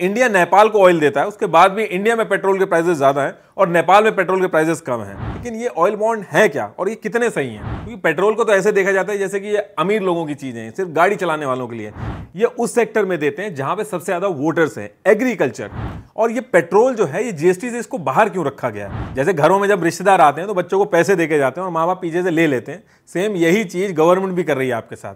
India Nepal को oil देता है उसके बाद भी इंडिया में पेट्रोल के प्राइजेस ज़्यादा हैं और नेपाल में पेट्रोल के प्राइजेस कम हैं लेकिन ये ऑयल बॉन्ड है क्या और ये कितने सही हैं क्योंकि पेट्रोल को तो ऐसे देखा जाता है जैसे कि ये अमीर लोगों की चीज़ें हैं सिर्फ गाड़ी चलाने वालों के लिए ये उस सेक्टर में देते हैं जहां पे सबसे ज़्यादा वोटर्स हैं एग्रीकल्चर और ये पेट्रोल जो है ये जीएसटी से इसको बाहर क्यों रखा गया है जैसे घरों में जब रिश्तेदार आते हैं तो बच्चों को पैसे देके जाते हैं और माँ बाप पीछे से ले लेते हैं सेम यही चीज़ गवर्नमेंट भी कर रही है आपके साथ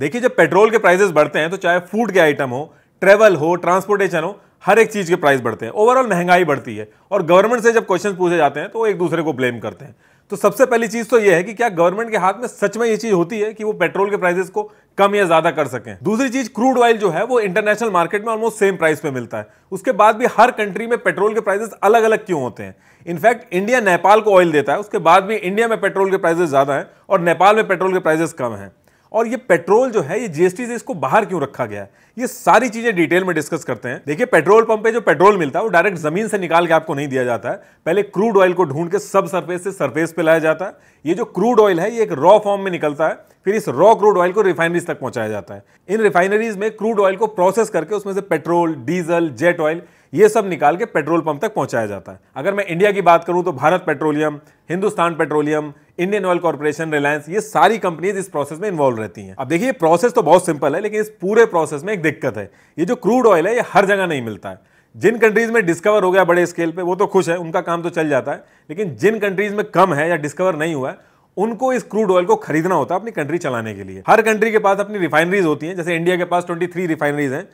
देखिए जब पेट्रोल के प्राइसेस बढ़ते हैं तो चाहे फूड के आइटम हो ट्रेवल हो ट्रांसपोर्टेशन हो हर एक चीज़ के प्राइस बढ़ते हैं ओवरऑल महंगाई बढ़ती है और गवर्नमेंट से जब क्वेश्चन पूछे जाते हैं तो वो एक दूसरे को ब्लेम करते हैं तो सबसे पहली चीज़ तो ये है कि क्या गवर्नमेंट के हाथ में सच में ये चीज़ होती है कि वो पेट्रोल के प्राइसेस को कम या ज़्यादा कर सकें दूसरी चीज़ क्रूड ऑयल जो है वो इंटरनेशनल मार्केट में ऑलमोस्ट सेम प्राइस पे मिलता है उसके बाद भी हर कंट्री में पेट्रोल के प्राइसेस अलग अलग क्यों होते हैं इनफैक्ट इंडिया नेपाल को ऑयल देता है उसके बाद भी इंडिया में पेट्रोल के प्राइसेस ज़्यादा हैं और नेपाल में पेट्रोल के प्राइसेस कम हैं और ये पेट्रोल जो है ये जीएसटी से इसको बाहर क्यों रखा गया है ये सारी चीजें डिटेल में डिस्कस करते हैं देखिए पेट्रोल पंप पे जो पेट्रोल मिलता है वो डायरेक्ट जमीन से निकाल के आपको नहीं दिया जाता है पहले क्रूड ऑयल को ढूंढ के सब सरफेस से सरफेस पे लाया जाता है ये जो क्रूड ऑयल है ये एक रॉ फॉर्म में निकलता है फिर इस रॉ क्रूड ऑयल को रिफाइनरीज तक पहुंचाया जाता है इन रिफाइनरीज में क्रूड ऑयल को प्रोसेस करके उसमें से पेट्रोल डीजल जेट ऑयल ये सब निकाल के पेट्रोल पंप तक पहुंचाया जाता है अगर मैं इंडिया की बात करूं तो Bharat petroleum Hindustan petroleum Indian oil corporation Reliance ये सारी कंपनीज इस प्रोसेस में इन्वॉल्व रहती हैं अब देखिए प्रोसेस तो बहुत सिंपल है लेकिन इस पूरे प्रोसेस में एक दिक्कत है ये जो क्रूड ऑयल है ये हर जगह नहीं मिलता है जिन कंट्रीज में डिस्कवर हो गया बड़े स्केल पे वो तो खुश है उनका काम तो चल जाता है लेकिन जिन कंट्रीज में कम है या डिस्कवर नहीं हुआ है उनको इस क्रूड ऑयल को खरीदना होता है अपनी कंट्री चलाने के लिए हर कंट्री के पास अपनी रिफाइनरीज होती हैं जैसे इंडिया के पास 23 रिफाइनरीज हैं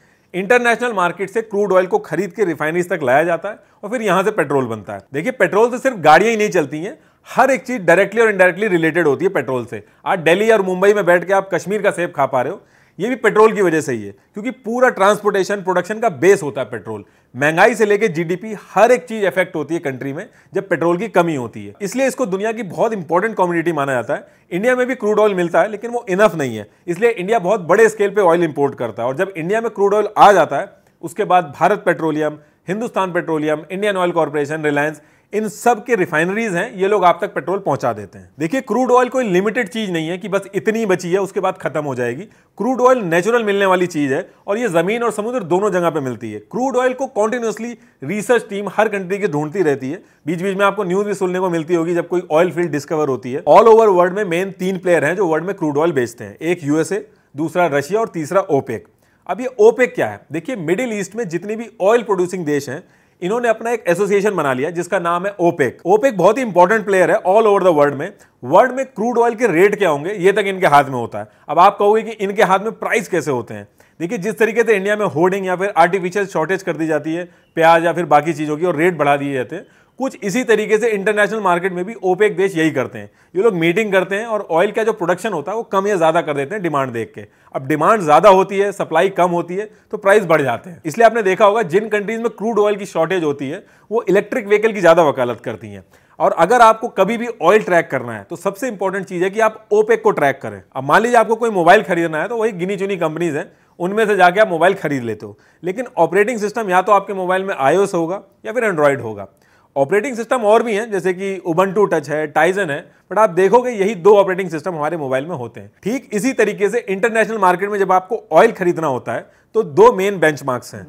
इंटरनेशनल मार्केट से क्रूड ऑयल को खरीद के रिफाइनरीज तक लाया जाता है और फिर यहां से पेट्रोल बनता है देखिए पेट्रोल तो से सिर्फ गाड़ियां ही नहीं चलती हैं हर एक चीज़ डायरेक्टली और इनडायरेक्टली रिलेटेड होती है पेट्रोल से आज दिल्ली और मुंबई में बैठ के आप कश्मीर का सेब खा पा रहे हो ये भी पेट्रोल की वजह से ही है क्योंकि पूरा ट्रांसपोर्टेशन प्रोडक्शन का बेस होता है पेट्रोल महंगाई से लेकर जीडीपी हर एक चीज़ इफेक्ट होती है कंट्री में जब पेट्रोल की कमी होती है इसलिए इसको दुनिया की बहुत इंपॉर्टेंट कम्युनिटी माना जाता है इंडिया में भी क्रूड ऑयल मिलता है लेकिन वो इनफ नहीं है इसलिए इंडिया बहुत बड़े स्केल पर ऑयल इंपोर्ट करता है और जब इंडिया में क्रूड ऑयल आ जाता है उसके बाद Bharat petroleum Hindustan petroleum Indian oil corporation Reliance इन सब के रिफाइनरीज हैं ये लोग आप तक पेट्रोल पहुंचा देते हैं देखिए क्रूड ऑयल कोई लिमिटेड चीज़ नहीं है कि बस इतनी बची है उसके बाद खत्म हो जाएगी क्रूड ऑयल नेचुरल मिलने वाली चीज़ है और ये ज़मीन और समुद्र दोनों जगह पे मिलती है क्रूड ऑयल को कॉन्टिन्यूसली रिसर्च टीम हर कंट्री की ढूंढती रहती है बीच बीच में आपको न्यूज़ भी सुनने को मिलती होगी जब कोई ऑयल फील्ड डिस्कवर होती है ऑल ओवर वर्ल्ड में मेन तीन प्लेयर हैं जो वर्ल्ड में क्रूड ऑयल बेचते हैं एक यूएसए दूसरा रशिया और तीसरा ओपेक अब ये ओपेक क्या है देखिए मिडिल ईस्ट में जितने भी ऑयल प्रोड्यूसिंग देश हैं इन्होंने अपना एक एसोसिएशन बना लिया जिसका नाम है ओपेक ओपेक बहुत ही इंपॉर्टेंट प्लेयर है ऑल ओवर द वर्ल्ड में वर्ल्ड में क्रूड ऑयल के रेट क्या होंगे ये तक इनके हाथ में होता है अब आप कहोगे कि इनके हाथ में प्राइस कैसे होते हैं देखिए जिस तरीके से इंडिया में होर्डिंग या फिर आर्टिफिशियल शॉर्टेज कर दी जाती है प्याज या फिर बाकी चीज़ों की और रेट बढ़ा दिए जाते हैं कुछ इसी तरीके से इंटरनेशनल मार्केट में भी ओपेक देश यही करते हैं ये लोग मीटिंग करते हैं और ऑयल का जो प्रोडक्शन होता है वो कम या ज़्यादा कर देते हैं डिमांड देख के अब डिमांड ज़्यादा होती है सप्लाई कम होती है तो प्राइस बढ़ जाते हैं इसलिए आपने देखा होगा जिन कंट्रीज़ में क्रूड ऑयल की शॉर्टेज होती है वो इलेक्ट्रिक व्हीकल की ज़्यादा वकालत करती हैं और अगर आपको कभी भी ऑयल ट्रैक करना है तो सबसे इंपॉर्टेंट चीज़ है कि आप ओपेक को ट्रैक करें अब मान लीजिए आपको कोई मोबाइल खरीदना है तो वही गिनी चुनी कंपनीज़ हैं उनमें से जाके आप मोबाइल खरीद लेते हो लेकिन ऑपरेटिंग सिस्टम या तो आपके मोबाइल में आईओएस होगा या फिर एंड्रॉयड होगा ऑपरेटिंग सिस्टम और भी हैं जैसे कि ओबन टू टच है टाइजन है बट आप देखोगे यही दो ऑपरेटिंग सिस्टम हमारे मोबाइल में होते हैं ठीक इसी तरीके से इंटरनेशनल मार्केट में जब आपको ऑयल खरीदना होता है तो दो मेन बेंच हैं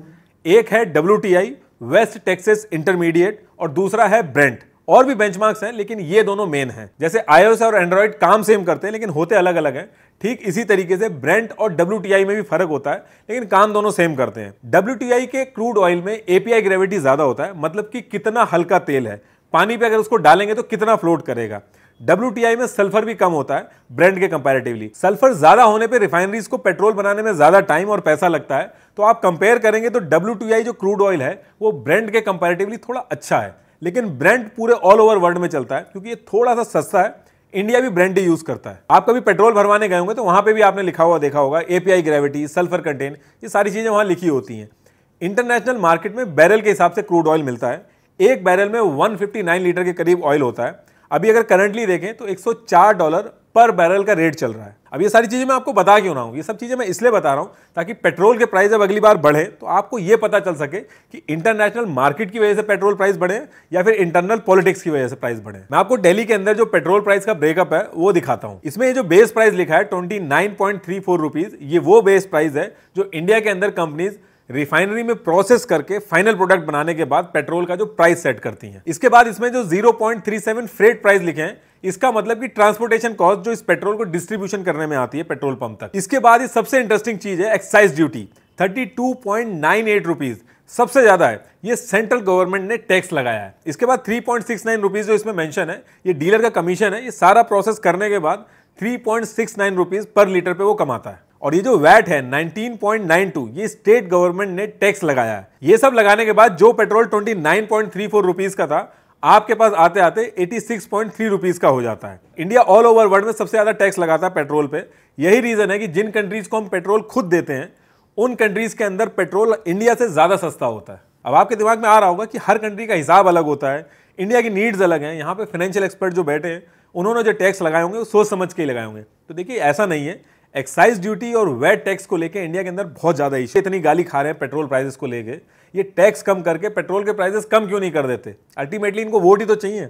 एक है डब्ल्यू वेस्ट टेक्सिस इंटरमीडिएट और दूसरा है ब्रेंट और भी बेंच हैं लेकिन ये दोनों मेन हैं जैसे आईओएस और एंड्रॉयड काम सेम करते हैं लेकिन होते अलग अलग हैं ठीक इसी तरीके से ब्रेंट और डब्ल्यू में भी फर्क होता है लेकिन काम दोनों सेम करते हैं डब्ल्यू के क्रूड ऑयल में एपीआई ग्रेविटी ज़्यादा होता है मतलब कि कितना हल्का तेल है पानी पे अगर उसको डालेंगे तो कितना फ्लोट करेगा डब्ल्यू में सल्फर भी कम होता है ब्रेंड के कंपैरेटिवली सल्फर ज्यादा होने पर रिफाइनरीज को पेट्रोल बनाने में ज्यादा टाइम और पैसा लगता है तो आप कंपेयर करेंगे तो डब्ल्यू जो क्रूड ऑयल है वो ब्रेंड के कंपैरेटिवली थोड़ा अच्छा है लेकिन ब्रांड पूरे ऑल ओवर वर्ल्ड में चलता है क्योंकि ये थोड़ा सा सस्ता है इंडिया भी ब्रांड ही यूज करता है आप कभी पेट्रोल भरवाने गए होंगे तो वहां पे भी आपने लिखा हुआ देखा होगा एपीआई ग्रेविटी सल्फर कंटेंट ये सारी चीजें वहां लिखी होती हैं इंटरनेशनल मार्केट में बैरल के हिसाब से क्रूड ऑयल मिलता है एक बैरल में 159 लीटर के करीब ऑयल होता है अभी अगर करंटली देखें तो 104 डॉलर पर बैरल का रेट चल रहा है अब ये सारी चीज़ें मैं आपको बता क्यों रहा हूँ ये सब चीज़ें मैं इसलिए बता रहा हूँ ताकि पेट्रोल के प्राइस अब अगली बार बढ़े तो आपको ये पता चल सके कि इंटरनेशनल मार्केट की वजह से पेट्रोल प्राइस बढ़े या फिर इंटरनल पॉलिटिक्स की वजह से प्राइस बढ़े मैं आपको डेली के अंदर जो पेट्रोल प्राइस का ब्रेकअप है वो दिखाता हूँ इसमें जो बेस प्राइस लिखा है ट्वेंटी ये वो बेस प्राइस है जो इंडिया के अंदर कंपनीज़ रिफाइनरी में प्रोसेस करके फाइनल प्रोडक्ट बनाने के बाद पेट्रोल का जो प्राइस सेट करती हैं इसके बाद इसमें जो 0.37 फ्रेट प्राइस लिखे हैं इसका मतलब कि ट्रांसपोर्टेशन कॉस्ट जो इस पेट्रोल को डिस्ट्रीब्यूशन करने में आती है पेट्रोल पंप तक इसके बाद ये सबसे इंटरेस्टिंग चीज है excise duty thirty two point nine eight rupees सबसे ज्यादा है ये सेंट्रल गवर्नमेंट ने टैक्स लगाया है इसके बाद three point six nine rupees जो इसमें मेंशन है ये डीलर का कमीशन है ये सारा प्रोसेस करने के बाद three point six nine rupees per litre पे वो कमाता है और ये जो वैट है 19.92 ये स्टेट गवर्नमेंट ने टैक्स लगाया है ये सब लगाने के बाद जो पेट्रोल 29.34 रुपीस का था आपके पास आते आते 86.3 रुपीस का हो जाता है इंडिया ऑल ओवर वर्ल्ड में सबसे ज़्यादा टैक्स लगाता है पेट्रोल पे यही रीज़न है कि जिन कंट्रीज़ को हम पेट्रोल खुद देते हैं उन कंट्रीज़ के अंदर पेट्रोल इंडिया से ज़्यादा सस्ता होता है अब आपके दिमाग में आ रहा होगा कि हर कंट्री का हिसाब अलग होता है इंडिया की नीड्स अलग हैं यहाँ पे फाइनेंशियल एक्सपर्ट जो बैठे हैं उन्होंने जो टैक्स लगाए होंगे वो सोच समझ के ही लगाए होंगे तो देखिए ऐसा नहीं है एक्साइज ड्यूटी और वेट टैक्स को लेकर इंडिया के अंदर बहुत ज़्यादा इशू इतनी गाली खा रहे हैं पेट्रोल प्राइसेस को लेके ये टैक्स कम करके पेट्रोल के प्राइसेस कम क्यों नहीं कर देते अल्टीमेटली इनको वोट ही तो चाहिए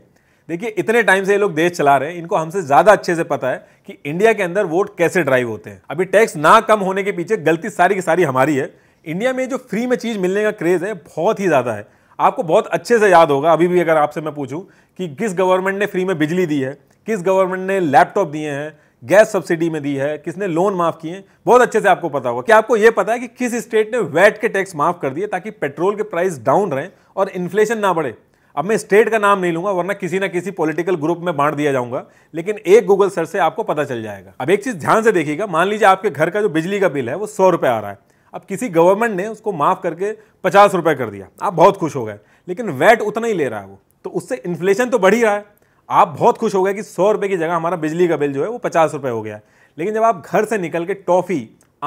देखिए इतने टाइम से ये लोग देश चला रहे हैं इनको हमसे ज़्यादा अच्छे से पता है कि इंडिया के अंदर वोट कैसे ड्राइव होते हैं अभी टैक्स ना कम होने के पीछे गलती सारी की सारी हमारी है इंडिया में जो फ्री में चीज़ मिलने का क्रेज़ है बहुत ही ज़्यादा है आपको बहुत अच्छे से याद होगा अभी भी अगर आपसे मैं पूछूं कि किस गवर्नमेंट ने फ्री में बिजली दी है किस गवर्नमेंट ने लैपटॉप दिए हैं गैस सब्सिडी में दी है किसने लोन माफ किए बहुत अच्छे से आपको पता होगा कि आपको यह पता है कि किस स्टेट ने वैट के टैक्स माफ कर दिए ताकि पेट्रोल के प्राइस डाउन रहें और इन्फ्लेशन ना बढ़े अब मैं स्टेट का नाम नहीं लूंगा वरना किसी ना किसी पॉलिटिकल ग्रुप में बांट दिया जाऊंगा लेकिन एक गूगल सर्च से आपको पता चल जाएगा अब एक चीज ध्यान से देखिएगा मान लीजिए आपके घर का जो बिजली का बिल है वो सौ रुपये आ रहा है अब किसी गवर्नमेंट ने उसको माफ करके पचास रुपये कर दिया आप बहुत खुश हो गए लेकिन वैट उतना ही ले रहा है वो तो उससे इन्फ्लेशन तो बढ़ ही रहा है आप बहुत खुश हो गए कि सौ रुपये की जगह हमारा बिजली का बिल जो है वो पचास रुपये हो गया लेकिन जब आप घर से निकल के टॉफ़ी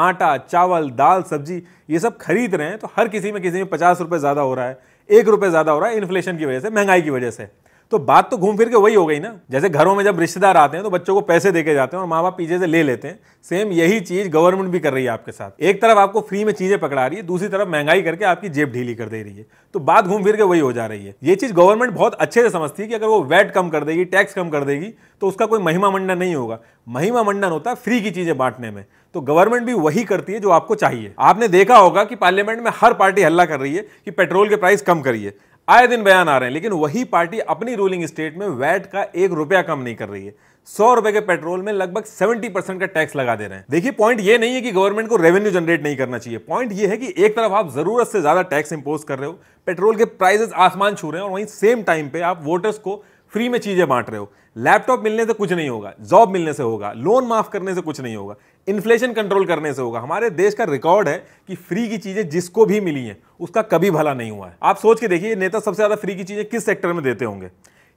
आटा चावल दाल सब्जी ये सब खरीद रहे हैं तो हर किसी में किसी में पचास रुपये ज़्यादा हो रहा है एक रुपये ज़्यादा हो रहा है इन्फ्लेशन की वजह से महंगाई की वजह से तो बात तो घूम फिर के वही हो गई ना जैसे घरों में जब रिश्तेदार आते हैं तो बच्चों को पैसे देके जाते हैं और माँ बाप पीछे से ले लेते हैं सेम यही चीज गवर्नमेंट भी कर रही है आपके साथ एक तरफ आपको फ्री में चीजें पकड़ा रही है दूसरी तरफ महंगाई करके आपकी जेब ढीली कर दे रही है तो बात घूम फिर के वही हो जा रही है ये चीज गवर्नमेंट बहुत अच्छे से समझती है कि अगर वो वैट कम कर देगी टैक्स कम कर देगी तो उसका कोई महिमा मंडन नहीं होगा महिमा मंडन होता है फ्री की चीजें बांटने में तो गवर्नमेंट भी वही करती है जो आपको चाहिए आपने देखा होगा कि पार्लियामेंट में हर पार्टी हल्ला कर रही है कि पेट्रोल के प्राइस कम करिए आए दिन बयान आ रहे हैं लेकिन वही पार्टी अपनी रूलिंग स्टेट में वैट का एक रुपया कम नहीं कर रही है सौ रुपए के पेट्रोल में लगभग सेवेंटी परसेंट का टैक्स लगा दे रहे हैं देखिए पॉइंट ये नहीं है कि गवर्नमेंट को रेवेन्यू जनरेट नहीं करना चाहिए पॉइंट ये है कि एक तरफ आप जरूरत से ज्यादा टैक्स इंपोज कर रहे हो पेट्रोल के प्राइजेस आसमान छू रहे हैं और वहीं सेम टाइम पे आप वोटर्स को फ्री में चीज़ें बांट रहे हो लैपटॉप मिलने से कुछ नहीं होगा जॉब मिलने से होगा लोन माफ़ करने से कुछ नहीं होगा इन्फ्लेशन कंट्रोल करने से होगा हमारे देश का रिकॉर्ड है कि फ्री की चीज़ें जिसको भी मिली हैं उसका कभी भला नहीं हुआ है आप सोच के देखिए नेता सबसे ज़्यादा फ्री की चीज़ें किस सेक्टर में देते होंगे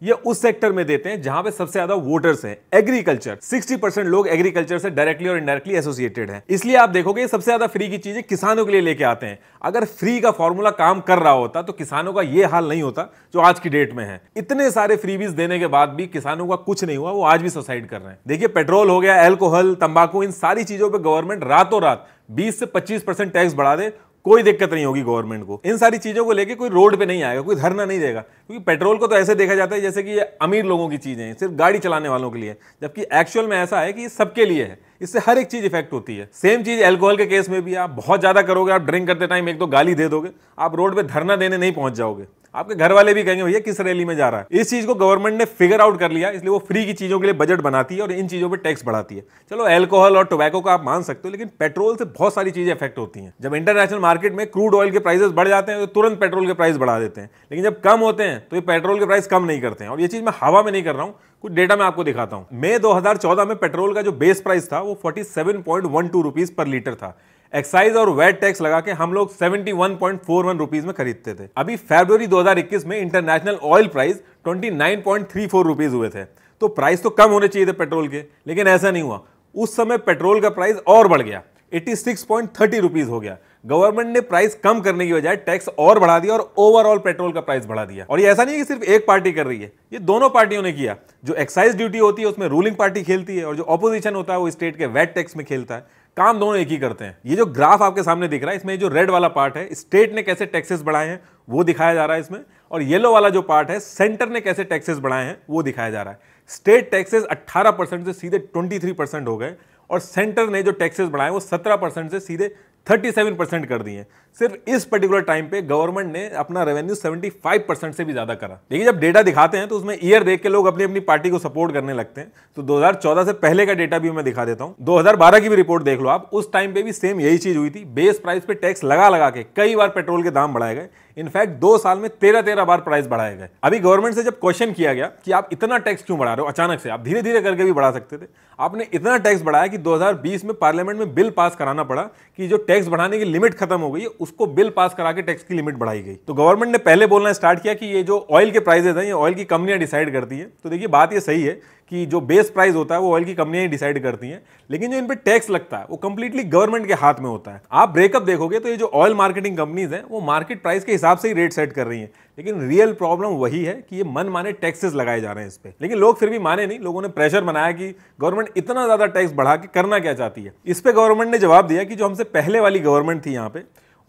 ये उस सेक्टर में देते हैं जहां पे सबसे ज्यादा वोटर्स हैं एग्रीकल्चर 60 परसेंट लोग एग्रीकल्चर से डायरेक्टली और इनडायरेक्टली एसोसिएटेड हैं इसलिए आप देखोगे सबसे ज्यादा फ्री की चीजें किसानों के लिए लेके आते हैं अगर फ्री का फॉर्मूला काम कर रहा होता तो किसानों का ये हाल नहीं होता जो आज की डेट में है इतने सारे फ्रीबीज देने के बाद भी किसानों का कुछ नहीं हुआ वो आज भी सुसाइड कर रहे हैं देखिए पेट्रोल हो गया एल्कोहल तंबाकू इन सारी चीजों पर गवर्नमेंट रातों रात 20 से 25 परसेंट टैक्स बढ़ा दे कोई दिक्कत नहीं होगी गवर्नमेंट को इन सारी चीज़ों को लेके कोई रोड पे नहीं आएगा कोई धरना नहीं देगा क्योंकि पेट्रोल को तो ऐसे देखा जाता है जैसे कि ये अमीर लोगों की चीज़ें हैं सिर्फ गाड़ी चलाने वालों के लिए जबकि एक्चुअल में ऐसा है कि ये सबके लिए है इससे हर एक चीज़ इफेक्ट होती है सेम चीज़ एल्कोहल के केस में भी आप बहुत ज़्यादा करोगे आप ड्रिंक करते टाइम एक तो गाली दे दोगे आप रोड पर धरना देने नहीं पहुँच जाओगे आपके घर वाले भी कहेंगे भैया किस रैली में जा रहा है इस चीज को गवर्नमेंट ने फिगर आउट कर लिया इसलिए वो फ्री की चीजों के लिए बजट बनाती है और इन चीजों पर टैक्स बढ़ाती है चलो एल्कोहल और टोबैको का आप मान सकते हो लेकिन पेट्रोल से बहुत सारी चीजें इफेक्ट होती हैं जब इंटरनेशनल मार्केट में क्रूड ऑयल के प्राइस बढ़ जाते हैं तो तुरंत पेट्रोल के प्राइस बढ़ा देते हैं लेकिन जब कम होते हैं तो ये पेट्रोल के प्राइस कम नहीं करते हैं और ये चीज मैं हवा में नहीं कर रहा हूँ कुछ डेटा मैं आपको दिखाता हूं मई 2014 में पेट्रोल का जो बेस प्राइस था वो 47.12 रुपीस पर लीटर था एक्साइज और वेट टैक्स लगा के हम लोग 71.41 रुपीज में खरीदते थे अभी फरवरी 2021 में इंटरनेशनल ऑयल प्राइस 29.34 रुपीज हुए थे तो प्राइस तो कम होने चाहिए थे पेट्रोल के लेकिन ऐसा नहीं हुआ उस समय पेट्रोल का प्राइस और बढ़ गया 86.30 सिक्स हो गया गवर्नमेंट ने प्राइस कम करने की बजाय टैक्स और बढ़ा दिया और ओवरऑल पेट्रोल का प्राइस बढ़ा दिया और ये ऐसा नहीं है कि सिर्फ एक पार्टी कर रही है ये दोनों पार्टियों ने किया जो एक्साइज ड्यूटी होती है उसमें रूलिंग पार्टी खेलती है और जो ऑपोजिशन होता है वो स्टेट के वेट टैक्स में खेलता है काम दोनों एक ही करते हैं ये जो ग्राफ आपके सामने दिख रहा है इसमें जो रेड वाला पार्ट है स्टेट ने कैसे टैक्सेस बढ़ाए हैं वो दिखाया जा रहा है इसमें और येलो वाला जो पार्ट है सेंटर ने कैसे टैक्सेस बढ़ाए हैं वो दिखाया जा रहा है स्टेट टैक्सेस 18 परसेंट से सीधे 23 परसेंट हो गए और सेंटर ने जो टैक्सेस बढ़ाए वो 17 परसेंट से सीधे 37 परसेंट कर दिए सिर्फ इस पर्टिकुलर टाइम पे गवर्नमेंट ने अपना रेवेन्यू 75 परसेंट से भी ज़्यादा करा देखिए जब डेटा दिखाते हैं तो उसमें ईयर देख के लोग अपनी अपनी पार्टी को सपोर्ट करने लगते हैं तो 2014 से पहले का डेटा भी मैं दिखा देता हूँ 2012 की भी रिपोर्ट देख लो आप उस टाइम पे भी सेम यही चीज़ हुई थी बेस प्राइस पे टैक्स लगा लगा के कई बार पेट्रोल के दाम बढ़ाए गए इनफैक्ट दो साल में तेरह तेरह बार प्राइस बढ़ाए गए अभी गवर्नमेंट से जब क्वेश्चन किया गया कि आप इतना टैक्स क्यों बढ़ा रहे हो अचानक से आप धीरे धीरे करके भी बढ़ा सकते थे आपने इतना टैक्स बढ़ाया कि 2020 में पार्लियामेंट में बिल पास कराना पड़ा कि जो टैक्स बढ़ाने की लिमिट खत्म हो गई है उसको बिल पास करा के टैक्स की लिमिट बढ़ाई गई तो गवर्नमेंट ने पहले बोलना स्टार्ट किया कि ये जो ऑयल के प्राइजेज हैं ये ऑयल की कंपनियां डिसाइड करती है तो देखिए बात ये सही है कि जो बेस प्राइस होता है वो ऑयल की कंपनियां ही डिसाइड करती हैं लेकिन जो इन पर टैक्स लगता है वो कंप्लीटली गवर्नमेंट के हाथ में होता है आप ब्रेकअप देखोगे तो ये जो ऑयल मार्केटिंग कंपनीज हैं वो मार्केट प्राइस के हिसाब से ही रेट सेट कर रही हैं लेकिन रियल प्रॉब्लम वही है कि ये मन माने टैक्सेस लगाए जा रहे हैं इस पर लेकिन लोग फिर भी माने नहीं लोगों ने प्रेशर बनाया कि गवर्नमेंट इतना ज़्यादा टैक्स बढ़ा के करना क्या चाहती है इस पर गवर्नमेंट ने जवाब दिया कि जो हमसे पहले वाली गवर्नमेंट थी यहाँ पे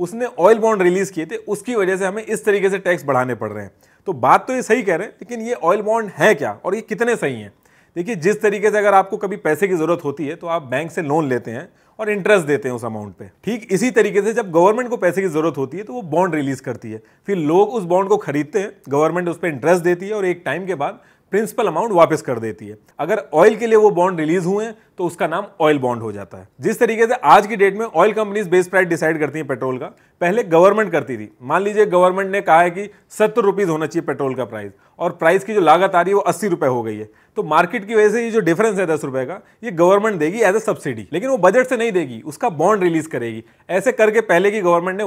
उसने ऑयल बॉन्ड रिलीज किए थे उसकी वजह से हमें इस तरीके से टैक्स बढ़ाने पड़ रहे हैं तो बात तो ये सही कह रहे हैं लेकिन ये ऑयल बॉन्ड है क्या और ये कितने सही हैं देखिए जिस तरीके से अगर आपको कभी पैसे की ज़रूरत होती है तो आप बैंक से लोन लेते हैं और इंटरेस्ट देते हैं उस अमाउंट पे ठीक इसी तरीके से जब गवर्नमेंट को पैसे की ज़रूरत होती है तो वो बॉन्ड रिलीज़ करती है फिर लोग उस बॉन्ड को खरीदते हैं गवर्नमेंट उस पर इंटरेस्ट देती है और एक टाइम के बाद प्रिंसिपल अमाउंट वापस कर देती है अगर ऑयल के लिए वो बॉन्ड रिलीज हुए हैं तो उसका नाम ऑयल बॉन्ड हो जाता है जिस तरीके से आज की डेट में oil companies base price decide करती हैं पेट्रोल का पहले गवर्नमेंट करती थी मान लीजिए गवर्नमेंट ने कहा है कि सत्तर रुपीज़ होना चाहिए पेट्रोल का प्राइस और प्राइस की जो लागत आ रही है वो अस्सी रुपये हो गई है तो मार्केट की वजह से ये जो डिफरेंस है दस रुपए का ये गवर्नमेंट देगी एज ए सब्सिडी लेकिन वो बजट से नहीं देगी उसका बॉन्ड रिलीज करेगी ऐसे करके पहले की गवर्नमेंट ने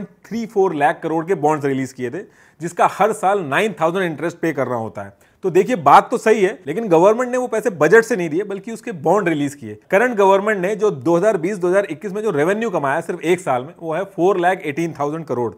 1.34 लाख करोड़ के बॉन्ड्स रिलीज किए थे जिसका हर साल 9000 इंटरेस्ट पे करना होता है तो देखिए बात तो सही है लेकिन गवर्नमेंट ने वो पैसे बजट से नहीं दिए बल्कि उसके बॉन्ड रिलीज किए करंट गवर्नमेंट ने जो 2020-2021 में जो रेवेन्यू कमाया सिर्फ एक साल में वो है four lakh eighteen thousand crore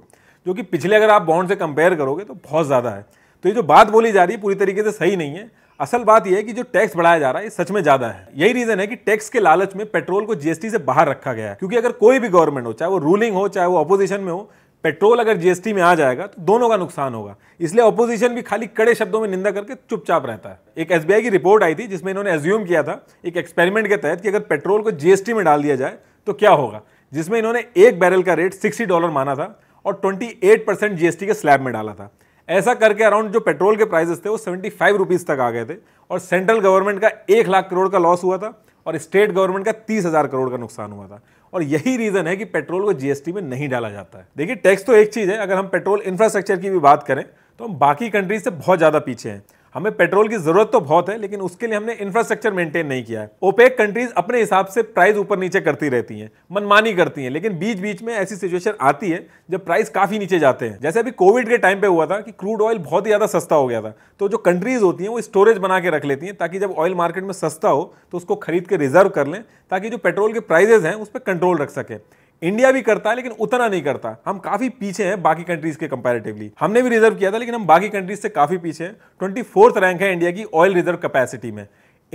जो कि पिछले अगर आप बॉन्ड से कंपेयर करोगे तो बहुत ज़्यादा है तो ये जो बात बोली जा रही है पूरी तरीके से सही नहीं है असल बात यह है कि जो टैक्स बढ़ाया जा रहा है ये सच में ज्यादा है यही रीजन है कि टैक्स के लालच में पेट्रोल को जीएसटी से बाहर रखा गया है क्योंकि अगर कोई भी गवर्नमेंट हो चाहे वो रूलिंग हो चाहे वो अपोजिशन में हो पेट्रोल अगर जीएसटी में आ जाएगा तो दोनों का नुकसान होगा इसलिए अपोजिशन भी खाली कड़े शब्दों में निंदा करके चुपचाप रहता है एक एसबीआई की रिपोर्ट आई थी जिसमें इन्होंने एज्यूम किया था एक एक्सपेरिमेंट के तहत कि अगर पेट्रोल को जीएसटी में डाल दिया जाए तो क्या होगा जिसमें इन्होंने एक बैरल का रेट सिक्सटी डॉलर माना था और ट्वेंटी एट परसेंट जीएसटी के स्लैब में डाला था ऐसा करके अराउंड जो पेट्रोल के प्राइजेस थे वो सेवेंटी फाइव रुपीज़ तक आ गए थे और सेंट्रल गवर्नमेंट का एक लाख करोड़ का लॉस हुआ था और स्टेट गवर्नमेंट का तीस हज़ार करोड़ का नुकसान हुआ था और यही रीज़न है कि पेट्रोल को जीएसटी में नहीं डाला जाता है देखिए टैक्स तो एक चीज़ है अगर हम पेट्रोल इंफ्रास्ट्रक्चर की भी बात करें तो हम बाकी कंट्रीज से बहुत ज़्यादा पीछे हैं हमें पेट्रोल की जरूरत तो बहुत है लेकिन उसके लिए हमने इंफ्रास्ट्रक्चर मेंटेन नहीं किया है ओपेक कंट्रीज अपने हिसाब से प्राइस ऊपर नीचे करती रहती हैं मनमानी करती हैं लेकिन बीच बीच में ऐसी सिचुएशन आती है जब प्राइस काफी नीचे जाते हैं जैसे अभी कोविड के टाइम पे हुआ था कि क्रूड ऑयल बहुत ही ज्यादा सस्ता हो गया था तो जो कंट्रीज होती हैं वो स्टोरेज बना के रख लेती हैं ताकि जब ऑयल मार्केट में सस्ता हो तो उसको खरीद के रिजर्व कर लें ताकि जो पेट्रोल के प्राइजेज हैं उस पर कंट्रोल रख सकें इंडिया भी करता है लेकिन उतना नहीं करता हम काफी पीछे हैं बाकी कंट्रीज के कंपेरेटिवली हमने भी रिजर्व किया था लेकिन हम बाकी कंट्रीज से काफी पीछे हैं ट्वेंटी रैंक है इंडिया की ऑयल रिजर्व कैपेसिटी में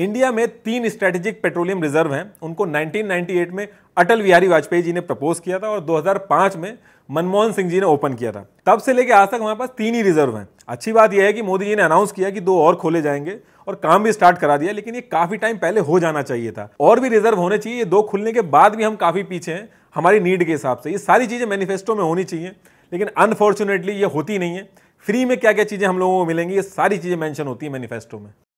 इंडिया में तीन स्ट्रेटेजिक पेट्रोलियम रिजर्व हैं उनको 1998 में अटल बिहारी वाजपेयी जी ने प्रपोज किया था और 2005 में मनमोहन सिंह जी ने ओपन किया था तब से लेकर आज तक हमारे पास तीन ही रिजर्व हैं अच्छी बात यह है कि मोदी जी ने अनाउंस किया कि दो और खोले जाएंगे और काम भी स्टार्ट करा दिया लेकिन ये काफ़ी टाइम पहले हो जाना चाहिए था और भी रिजर्व होने चाहिए ये दो खुलने के बाद भी हम काफ़ी पीछे हैं हमारी नीड के हिसाब से ये सारी चीज़ें मैनिफेस्टो में होनी चाहिए लेकिन अनफॉर्चुनेटली ये होती नहीं है फ्री में क्या क्या चीज़ें हम लोगों को मिलेंगी ये सारी चीज़ें मेंशन होती है मैनिफेस्टो में